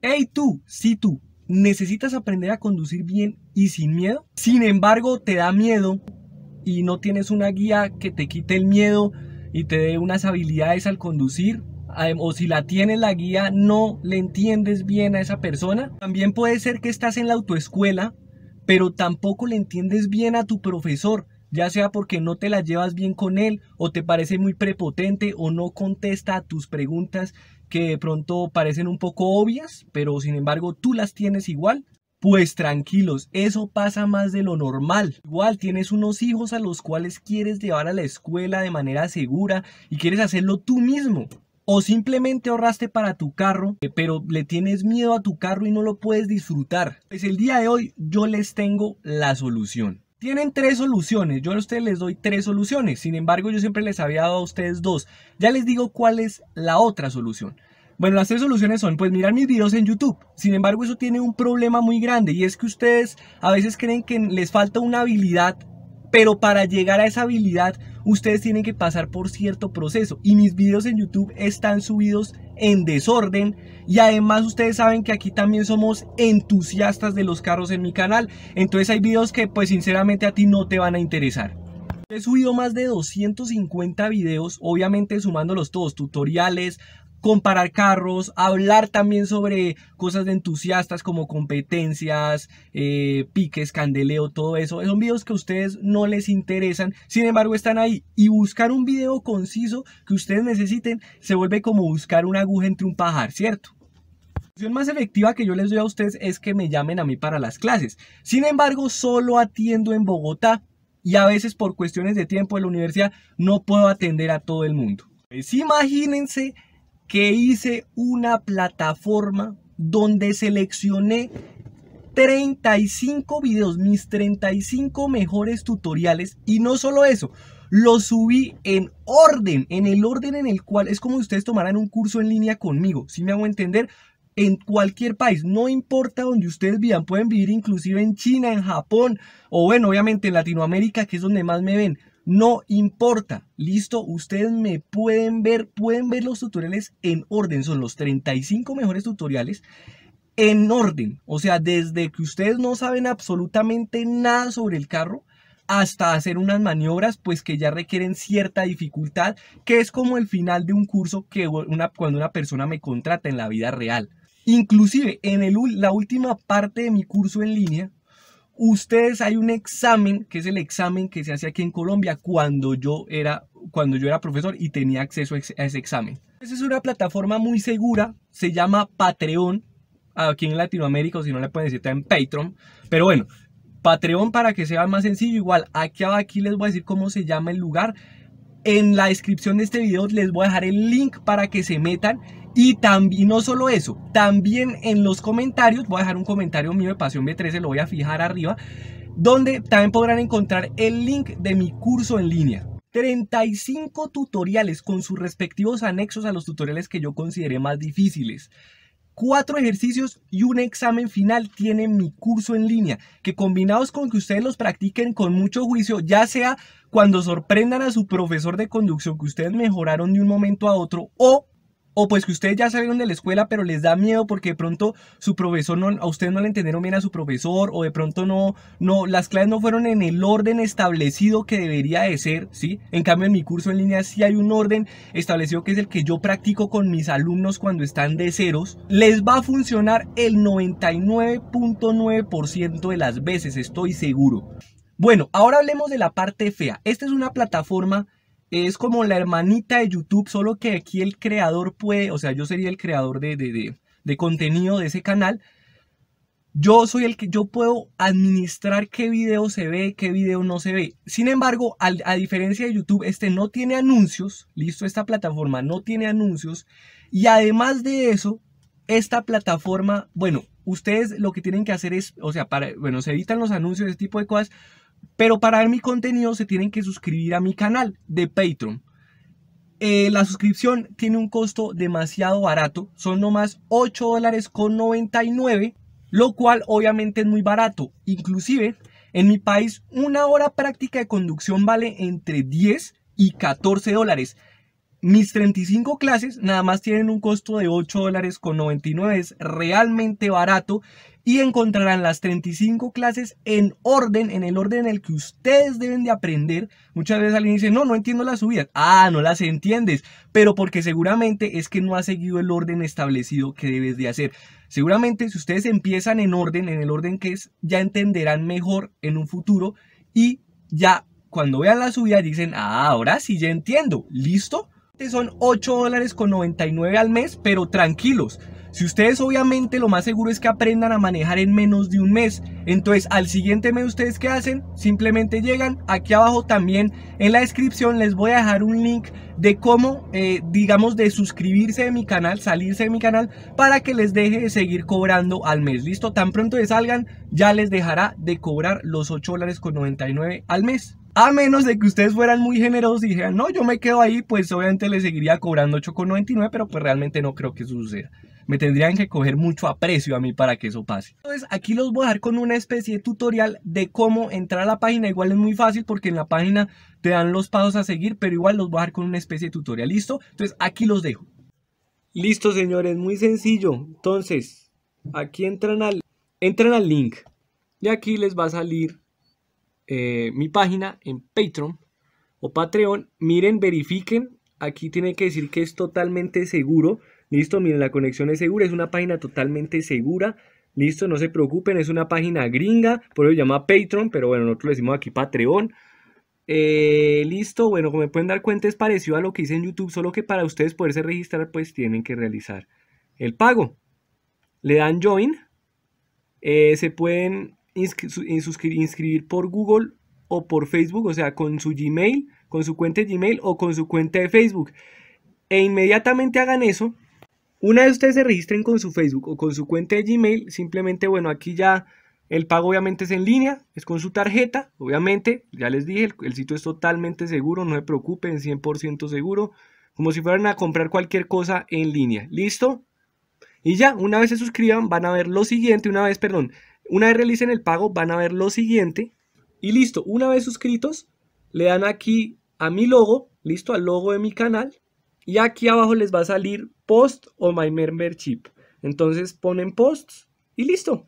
Hey tú, si tú, necesitas aprender a conducir bien y sin miedo. Sin embargo, te da miedo y no tienes una guía que te quite el miedo y te dé unas habilidades al conducir. O si la tienes la guía, no le entiendes bien a esa persona. También puede ser que estás en la autoescuela, pero tampoco le entiendes bien a tu profesor ya sea porque no te la llevas bien con él o te parece muy prepotente o no contesta a tus preguntas que de pronto parecen un poco obvias, pero sin embargo tú las tienes igual, pues tranquilos, eso pasa más de lo normal. Igual tienes unos hijos a los cuales quieres llevar a la escuela de manera segura y quieres hacerlo tú mismo. O simplemente ahorraste para tu carro, eh, pero le tienes miedo a tu carro y no lo puedes disfrutar. Pues el día de hoy yo les tengo la solución. Tienen tres soluciones, yo a ustedes les doy tres soluciones, sin embargo yo siempre les había dado a ustedes dos. Ya les digo cuál es la otra solución. Bueno, las tres soluciones son, pues mirar mis videos en YouTube. Sin embargo, eso tiene un problema muy grande y es que ustedes a veces creen que les falta una habilidad, pero para llegar a esa habilidad ustedes tienen que pasar por cierto proceso. Y mis videos en YouTube están subidos en desorden. Y además ustedes saben que aquí también somos entusiastas de los carros en mi canal. Entonces hay videos que pues sinceramente a ti no te van a interesar. He subido más de 250 videos, obviamente sumándolos todos, tutoriales, comparar carros, hablar también sobre cosas de entusiastas como competencias, eh, piques, candeleo, todo eso. Son videos que a ustedes no les interesan, sin embargo están ahí. Y buscar un video conciso que ustedes necesiten se vuelve como buscar una aguja entre un pajar, ¿cierto? La opción más efectiva que yo les doy a ustedes es que me llamen a mí para las clases. Sin embargo, solo atiendo en Bogotá y a veces por cuestiones de tiempo de la universidad no puedo atender a todo el mundo. Pues imagínense que hice una plataforma donde seleccioné 35 videos, mis 35 mejores tutoriales y no solo eso, los subí en orden, en el orden en el cual es como si ustedes tomaran un curso en línea conmigo, si me hago entender, en cualquier país, no importa donde ustedes vivan, pueden vivir inclusive en China, en Japón o bueno, obviamente en Latinoamérica, que es donde más me ven. No importa, listo, ustedes me pueden ver, pueden ver los tutoriales en orden, son los 35 mejores tutoriales en orden, o sea, desde que ustedes no saben absolutamente nada sobre el carro hasta hacer unas maniobras pues que ya requieren cierta dificultad, que es como el final de un curso que una, cuando una persona me contrata en la vida real. Inclusive en el, la última parte de mi curso en línea, ustedes hay un examen, que es el examen que se hace aquí en Colombia cuando yo era, cuando yo era profesor y tenía acceso a ese examen. Esa es una plataforma muy segura, se llama Patreon, aquí en Latinoamérica, o si no le pueden decir, también Patreon, pero bueno, Patreon para que sea más sencillo, igual aquí, aquí les voy a decir cómo se llama el lugar, en la descripción de este video les voy a dejar el link para que se metan y también, no solo eso, también en los comentarios, voy a dejar un comentario mío de Pasión B13, lo voy a fijar arriba, donde también podrán encontrar el link de mi curso en línea. 35 tutoriales con sus respectivos anexos a los tutoriales que yo consideré más difíciles cuatro ejercicios y un examen final tiene mi curso en línea, que combinados con que ustedes los practiquen con mucho juicio, ya sea cuando sorprendan a su profesor de conducción que ustedes mejoraron de un momento a otro o o pues que ustedes ya salieron de la escuela pero les da miedo porque de pronto su profesor no, a ustedes no le entendieron bien a su profesor o de pronto no, no, las clases no fueron en el orden establecido que debería de ser, ¿sí? En cambio en mi curso en línea sí hay un orden establecido que es el que yo practico con mis alumnos cuando están de ceros. Les va a funcionar el 99.9% de las veces, estoy seguro. Bueno, ahora hablemos de la parte fea. Esta es una plataforma es como la hermanita de YouTube, solo que aquí el creador puede, o sea, yo sería el creador de, contenido de ese canal. Yo soy el que yo puedo administrar qué video se ve, qué video no se ve. Sin embargo, a diferencia de YouTube, este no tiene anuncios. Listo, esta plataforma no tiene anuncios. Y además de eso, esta plataforma, bueno, ustedes lo que tienen que hacer es, o sea, para, bueno, se evitan los anuncios, ese tipo de cosas, pero para ver mi contenido se tienen que suscribir a mi canal de Patreon. Eh, la suscripción tiene un costo demasiado barato, son nomás 8 dólares con 99, lo cual obviamente es muy barato. Inclusive, en mi país una hora práctica de conducción vale entre 10 y 14 dólares mis 35 clases nada más tienen un costo de 8 dólares con 99, es realmente barato y encontrarán las 35 clases en orden, en el orden en el que ustedes deben de aprender. Muchas veces alguien dice, no, no entiendo las subidas. Ah, no las entiendes, pero porque seguramente es que no has seguido el orden establecido que debes de hacer. Seguramente si ustedes empiezan en orden, en el orden que es, ya entenderán mejor en un futuro y ya cuando vean la subida dicen, ah, ahora sí ya entiendo, ¿listo? son 8 dólares con 99 al mes, pero tranquilos. Si ustedes obviamente lo más seguro es que aprendan a manejar en menos de un mes, entonces al siguiente mes ustedes que hacen? Simplemente llegan, aquí abajo también en la descripción les voy a dejar un link de cómo, eh, digamos, de suscribirse de mi canal, salirse de mi canal, para que les deje de seguir cobrando al mes. Listo, tan pronto que salgan, ya les dejará de cobrar los 8 dólares con 99 al mes. A menos de que ustedes fueran muy generosos y dijeran, no, yo me quedo ahí, pues obviamente le seguiría cobrando 8,99, pero pues realmente no creo que eso suceda. Me tendrían que coger mucho aprecio a mí para que eso pase. Entonces aquí los voy a dar con una especie de tutorial de cómo entrar a la página. Igual es muy fácil porque en la página te dan los pasos a seguir, pero igual los voy a dejar con una especie de tutorial. ¿Listo? Entonces aquí los dejo. Listo, señores, muy sencillo. Entonces, aquí entran al, entran al link y aquí les va a salir eh, mi página en Patreon o Patreon. Miren, verifiquen. Aquí tiene que decir que es totalmente seguro. Listo, miren, la conexión es segura. Es una página totalmente segura. Listo, no se preocupen. Es una página gringa. Por eso llama Patreon. Pero bueno, nosotros le decimos aquí Patreon. Eh, listo, bueno, como me pueden dar cuenta es parecido a lo que hice en YouTube, solo que para ustedes poderse registrar pues tienen que realizar el pago. Le dan join, eh, se pueden eh, inscribir, por Google o por Facebook, o sea, con su Gmail, con su cuenta de Gmail o con su cuenta de Facebook. E inmediatamente hagan eso. Una vez ustedes se registren con su Facebook o con su cuenta de Gmail, simplemente, bueno, aquí ya el pago obviamente es en línea, es con su tarjeta, obviamente, ya les dije, el sitio es totalmente seguro, no se preocupen, 100% seguro, como si fueran a comprar cualquier cosa en línea. ¿Listo? Y ya, una vez se suscriban, van a ver lo siguiente, una vez, perdón, una vez realicen el pago, van a ver lo siguiente. Y listo, una vez suscritos, le dan aquí a mi logo, listo, al logo de mi canal. Y aquí abajo les va a salir post o my membership. Entonces ponen posts y listo.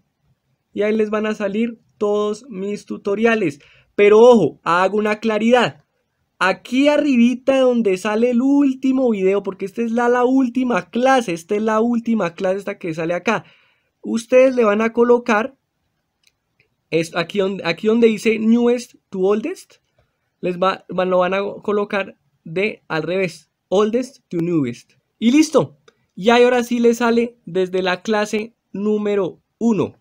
Y ahí les van a salir todos mis tutoriales. Pero ojo, hago una claridad. Aquí arribita donde sale el último video, porque esta es la, la última clase, esta es la última clase esta que sale acá. Ustedes le van a colocar aquí, donde, aquí donde dice newest to oldest, les va, lo van a colocar de al revés. Oldest to newest. Y listo. Y ahora sí le sale desde la clase número 1.